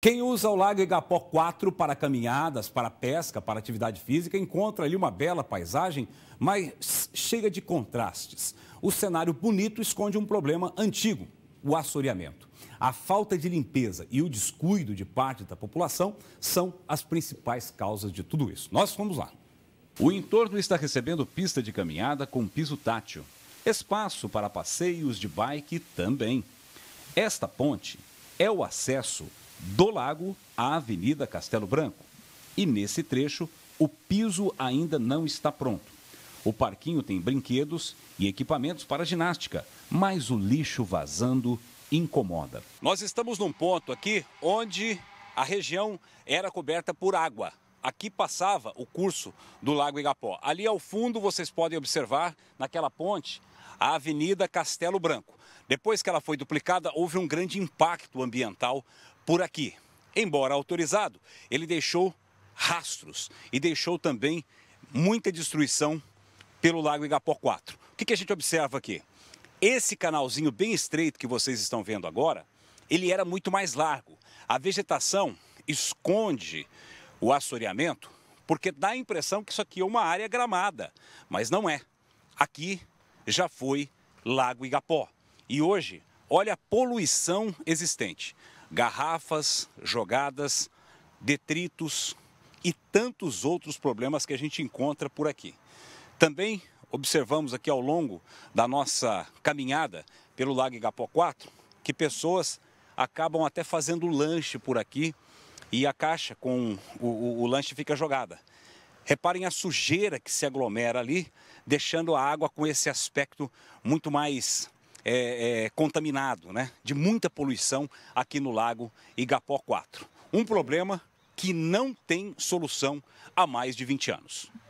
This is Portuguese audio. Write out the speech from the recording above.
Quem usa o Lago Igapó 4 para caminhadas, para pesca, para atividade física, encontra ali uma bela paisagem, mas cheia de contrastes. O cenário bonito esconde um problema antigo, o assoreamento. A falta de limpeza e o descuido de parte da população são as principais causas de tudo isso. Nós vamos lá. O entorno está recebendo pista de caminhada com piso tátil, espaço para passeios de bike também. Esta ponte é o acesso do lago à Avenida Castelo Branco. E nesse trecho, o piso ainda não está pronto. O parquinho tem brinquedos e equipamentos para ginástica, mas o lixo vazando incomoda. Nós estamos num ponto aqui onde a região era coberta por água aqui passava o curso do Lago Igapó. Ali ao fundo vocês podem observar, naquela ponte, a Avenida Castelo Branco. Depois que ela foi duplicada, houve um grande impacto ambiental por aqui. Embora autorizado, ele deixou rastros e deixou também muita destruição pelo Lago Igapó 4. O que, que a gente observa aqui? Esse canalzinho bem estreito que vocês estão vendo agora, ele era muito mais largo. A vegetação esconde o assoreamento, porque dá a impressão que isso aqui é uma área gramada, mas não é. Aqui já foi Lago Igapó. E hoje, olha a poluição existente: garrafas jogadas, detritos e tantos outros problemas que a gente encontra por aqui. Também observamos aqui ao longo da nossa caminhada pelo Lago Igapó 4 que pessoas acabam até fazendo lanche por aqui e a caixa com o, o, o lanche fica jogada. Reparem a sujeira que se aglomera ali, deixando a água com esse aspecto muito mais é, é, contaminado, né? De muita poluição aqui no lago Igapó 4. Um problema que não tem solução há mais de 20 anos.